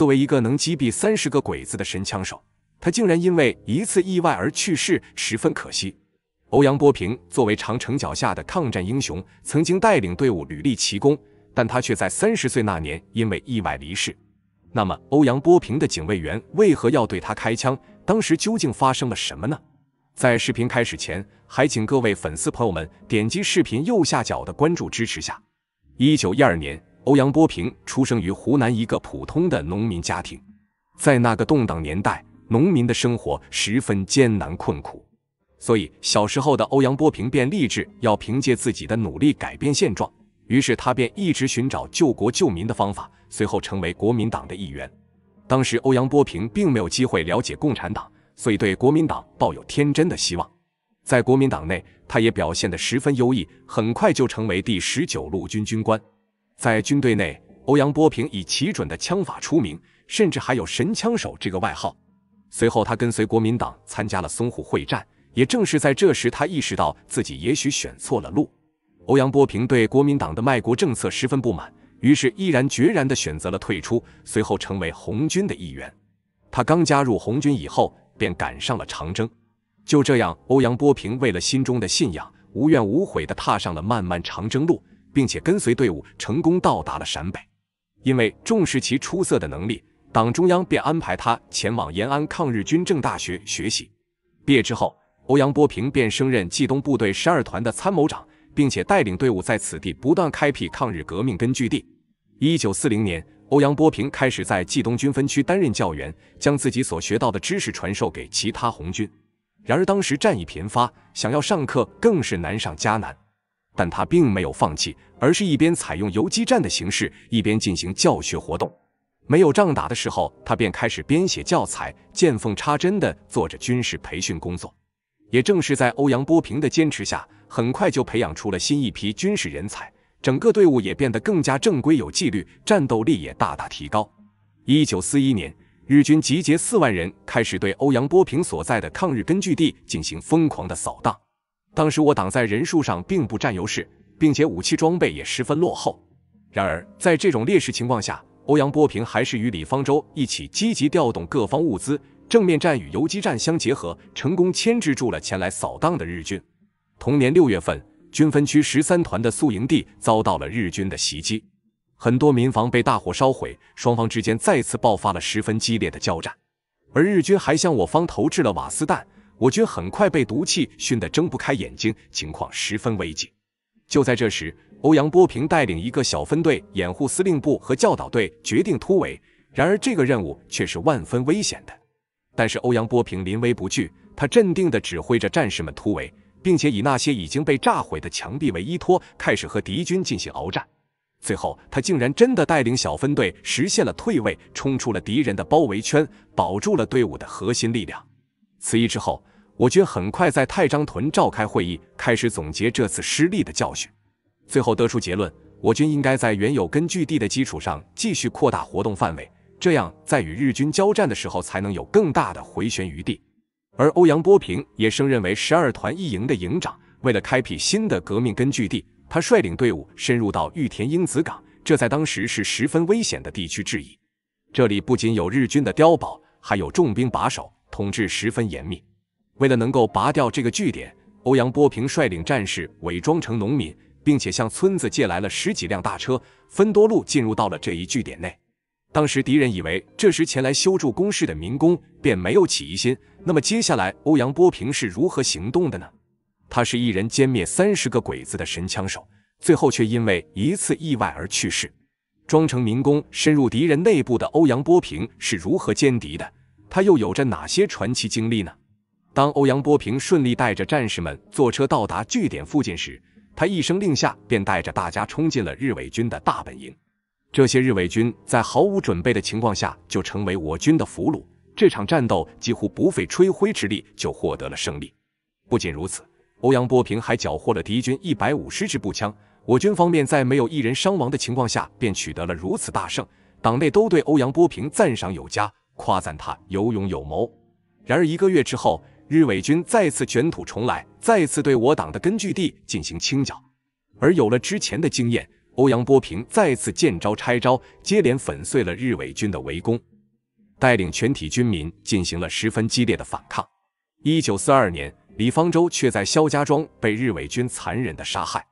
作为一个能击毙三十个鬼子的神枪手，他竟然因为一次意外而去世，十分可惜。欧阳波平作为长城脚下的抗战英雄，曾经带领队伍屡立奇功，但他却在三十岁那年因为意外离世。那么，欧阳波平的警卫员为何要对他开枪？当时究竟发生了什么呢？在视频开始前，还请各位粉丝朋友们点击视频右下角的关注支持下。一九一二年。欧阳波平出生于湖南一个普通的农民家庭，在那个动荡年代，农民的生活十分艰难困苦，所以小时候的欧阳波平便立志要凭借自己的努力改变现状。于是他便一直寻找救国救民的方法，随后成为国民党的一员。当时欧阳波平并没有机会了解共产党，所以对国民党抱有天真的希望。在国民党内，他也表现得十分优异，很快就成为第十九路军军官。在军队内，欧阳波平以齐准的枪法出名，甚至还有神枪手这个外号。随后，他跟随国民党参加了淞沪会战。也正是在这时，他意识到自己也许选错了路。欧阳波平对国民党的卖国政策十分不满，于是毅然决然地选择了退出。随后，成为红军的一员。他刚加入红军以后，便赶上了长征。就这样，欧阳波平为了心中的信仰，无怨无悔地踏上了漫漫长征路。并且跟随队伍成功到达了陕北，因为重视其出色的能力，党中央便安排他前往延安抗日军政大学学习。毕业之后，欧阳波平便升任冀东部队十二团的参谋长，并且带领队伍在此地不断开辟抗日革命根据地。一九四零年，欧阳波平开始在冀东军分区担任教员，将自己所学到的知识传授给其他红军。然而，当时战役频发，想要上课更是难上加难。但他并没有放弃，而是一边采用游击战的形式，一边进行教学活动。没有仗打的时候，他便开始编写教材，见缝插针地做着军事培训工作。也正是在欧阳波平的坚持下，很快就培养出了新一批军事人才，整个队伍也变得更加正规有纪律，战斗力也大大提高。一九四一年，日军集结四万人，开始对欧阳波平所在的抗日根据地进行疯狂的扫荡。当时我党在人数上并不占优势，并且武器装备也十分落后。然而，在这种劣势情况下，欧阳波平还是与李方舟一起积极调动各方物资，正面战与游击战相结合，成功牵制住了前来扫荡的日军。同年六月份，军分区十三团的宿营地遭到了日军的袭击，很多民房被大火烧毁，双方之间再次爆发了十分激烈的交战，而日军还向我方投掷了瓦斯弹。我军很快被毒气熏得睁不开眼睛，情况十分危急。就在这时，欧阳波平带领一个小分队掩护司令部和教导队，决定突围。然而，这个任务却是万分危险的。但是，欧阳波平临危不惧，他镇定地指挥着战士们突围，并且以那些已经被炸毁的墙壁为依托，开始和敌军进行鏖战。最后，他竟然真的带领小分队实现了退位，冲出了敌人的包围圈，保住了队伍的核心力量。此役之后，我军很快在太张屯召开会议，开始总结这次失利的教训，最后得出结论：我军应该在原有根据地的基础上继续扩大活动范围，这样在与日军交战的时候才能有更大的回旋余地。而欧阳波平也升任为十二团一营的营长，为了开辟新的革命根据地，他率领队伍深入到玉田英子港，这在当时是十分危险的地区之一。这里不仅有日军的碉堡，还有重兵把守。统治十分严密。为了能够拔掉这个据点，欧阳波平率领战士伪装成农民，并且向村子借来了十几辆大车，分多路进入到了这一据点内。当时敌人以为这时前来修筑工事的民工，便没有起疑心。那么接下来，欧阳波平是如何行动的呢？他是一人歼灭三十个鬼子的神枪手，最后却因为一次意外而去世。装成民工深入敌人内部的欧阳波平是如何歼敌的？他又有着哪些传奇经历呢？当欧阳波平顺利带着战士们坐车到达据点附近时，他一声令下，便带着大家冲进了日伪军的大本营。这些日伪军在毫无准备的情况下，就成为我军的俘虏。这场战斗几乎不费吹灰之力就获得了胜利。不仅如此，欧阳波平还缴获了敌军一百五十支步枪。我军方面在没有一人伤亡的情况下，便取得了如此大胜。党内都对欧阳波平赞赏有加。夸赞他有勇有谋，然而一个月之后，日伪军再次卷土重来，再次对我党的根据地进行清剿。而有了之前的经验，欧阳波平再次见招拆招，接连粉碎了日伪军的围攻，带领全体军民进行了十分激烈的反抗。一九四二年，李方舟却在肖家庄被日伪军残忍的杀害。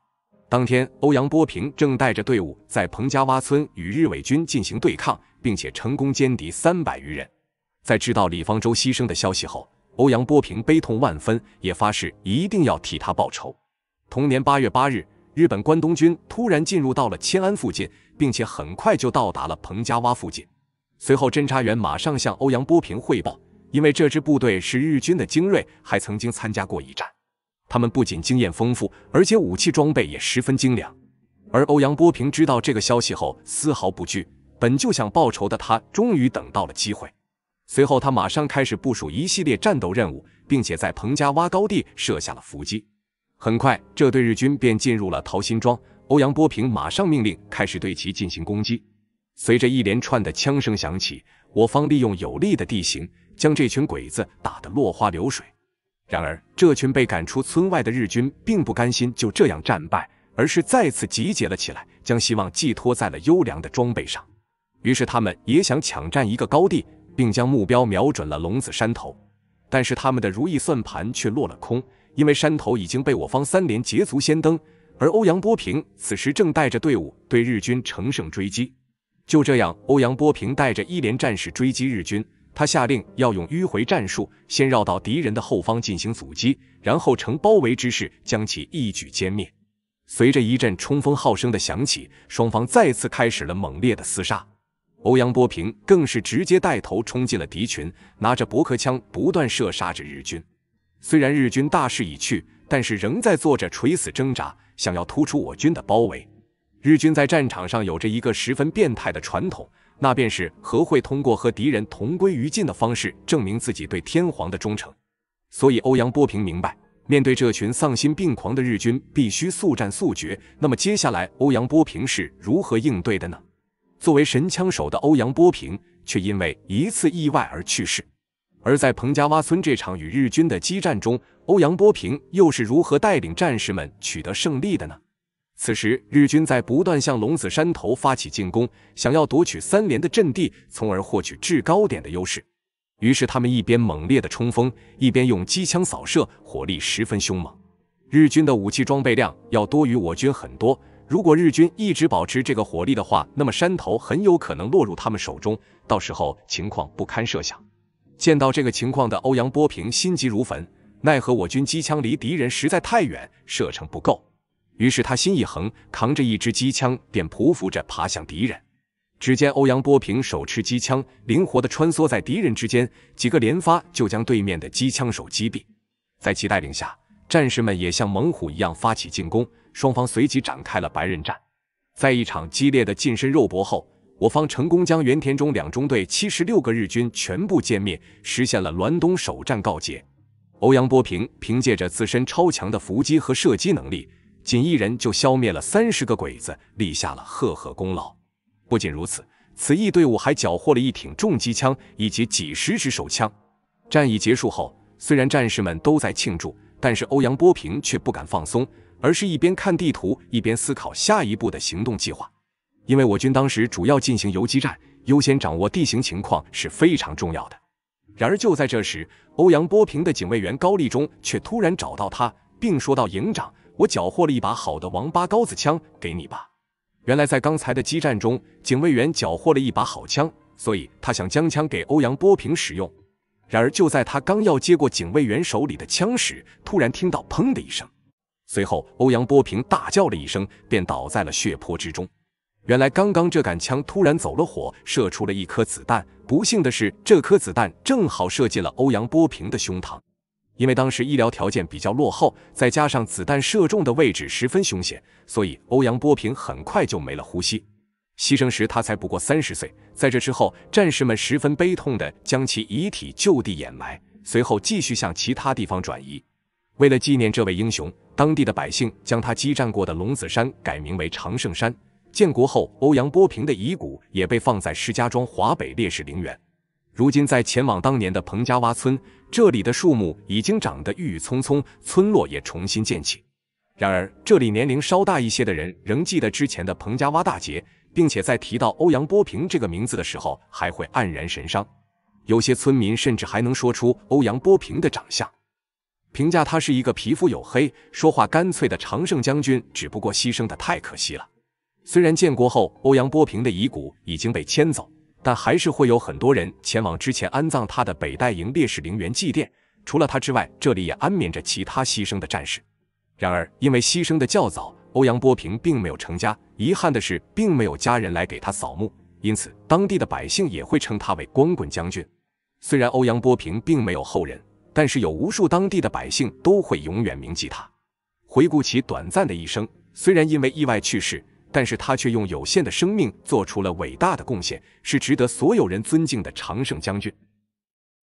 当天，欧阳波平正带着队伍在彭家洼村与日伪军进行对抗。并且成功歼敌三百余人。在知道李方舟牺牲的消息后，欧阳波平悲痛万分，也发誓一定要替他报仇。同年八月八日，日本关东军突然进入到了迁安附近，并且很快就到达了彭家洼附近。随后，侦查员马上向欧阳波平汇报，因为这支部队是日军的精锐，还曾经参加过一战，他们不仅经验丰富，而且武器装备也十分精良。而欧阳波平知道这个消息后，丝毫不惧。本就想报仇的他，终于等到了机会。随后，他马上开始部署一系列战斗任务，并且在彭家洼高地设下了伏击。很快，这对日军便进入了桃心庄。欧阳波平马上命令开始对其进行攻击。随着一连串的枪声响起，我方利用有利的地形，将这群鬼子打得落花流水。然而，这群被赶出村外的日军并不甘心就这样战败，而是再次集结了起来，将希望寄托在了优良的装备上。于是他们也想抢占一个高地，并将目标瞄准了龙子山头，但是他们的如意算盘却落了空，因为山头已经被我方三连捷足先登，而欧阳波平此时正带着队伍对日军乘胜追击。就这样，欧阳波平带着一连战士追击日军，他下令要用迂回战术，先绕到敌人的后方进行阻击，然后呈包围之势将其一举歼灭。随着一阵冲锋号声的响起，双方再次开始了猛烈的厮杀。欧阳波平更是直接带头冲进了敌群，拿着驳壳枪不断射杀着日军。虽然日军大势已去，但是仍在做着垂死挣扎，想要突出我军的包围。日军在战场上有着一个十分变态的传统，那便是何会通过和敌人同归于尽的方式证明自己对天皇的忠诚。所以欧阳波平明白，面对这群丧心病狂的日军，必须速战速决。那么接下来欧阳波平是如何应对的呢？作为神枪手的欧阳波平，却因为一次意外而去世。而在彭家洼村这场与日军的激战中，欧阳波平又是如何带领战士们取得胜利的呢？此时，日军在不断向龙子山头发起进攻，想要夺取三连的阵地，从而获取制高点的优势。于是，他们一边猛烈的冲锋，一边用机枪扫射，火力十分凶猛。日军的武器装备量要多于我军很多。如果日军一直保持这个火力的话，那么山头很有可能落入他们手中，到时候情况不堪设想。见到这个情况的欧阳波平心急如焚，奈何我军机枪离敌人实在太远，射程不够。于是他心一横，扛着一支机枪便匍匐着爬向敌人。只见欧阳波平手持机枪，灵活的穿梭在敌人之间，几个连发就将对面的机枪手击毙。在其带领下，战士们也像猛虎一样发起进攻，双方随即展开了白刃战。在一场激烈的近身肉搏后，我方成功将原田中两中队七十六个日军全部歼灭，实现了滦东首战告捷。欧阳波平凭借着自身超强的伏击和射击能力，仅一人就消灭了三十个鬼子，立下了赫赫功劳。不仅如此，此役队伍还缴获了一挺重机枪以及几十支手枪。战役结束后，虽然战士们都在庆祝。但是欧阳波平却不敢放松，而是一边看地图，一边思考下一步的行动计划。因为我军当时主要进行游击战，优先掌握地形情况是非常重要的。然而就在这时，欧阳波平的警卫员高立忠却突然找到他，并说道：“营长，我缴获了一把好的王八羔子枪，给你吧。”原来在刚才的激战中，警卫员缴获了一把好枪，所以他想将枪给欧阳波平使用。然而，就在他刚要接过警卫员手里的枪时，突然听到“砰”的一声，随后欧阳波平大叫了一声，便倒在了血泊之中。原来，刚刚这杆枪突然走了火，射出了一颗子弹。不幸的是，这颗子弹正好射进了欧阳波平的胸膛。因为当时医疗条件比较落后，再加上子弹射中的位置十分凶险，所以欧阳波平很快就没了呼吸。牺牲时他才不过三十岁，在这之后，战士们十分悲痛地将其遗体就地掩埋，随后继续向其他地方转移。为了纪念这位英雄，当地的百姓将他激战过的龙子山改名为长胜山。建国后，欧阳波平的遗骨也被放在石家庄华北烈士陵园。如今在前往当年的彭家洼村，这里的树木已经长得郁郁葱葱，村落也重新建起。然而，这里年龄稍大一些的人仍记得之前的彭家洼大捷。并且在提到欧阳波平这个名字的时候，还会黯然神伤。有些村民甚至还能说出欧阳波平的长相，评价他是一个皮肤黝黑、说话干脆的常胜将军，只不过牺牲的太可惜了。虽然建国后欧阳波平的遗骨已经被迁走，但还是会有很多人前往之前安葬他的北戴营烈士陵园祭奠。除了他之外，这里也安眠着其他牺牲的战士。然而，因为牺牲的较早。欧阳波平并没有成家，遗憾的是，并没有家人来给他扫墓，因此当地的百姓也会称他为光棍将军。虽然欧阳波平并没有后人，但是有无数当地的百姓都会永远铭记他。回顾其短暂的一生，虽然因为意外去世，但是他却用有限的生命做出了伟大的贡献，是值得所有人尊敬的长胜将军。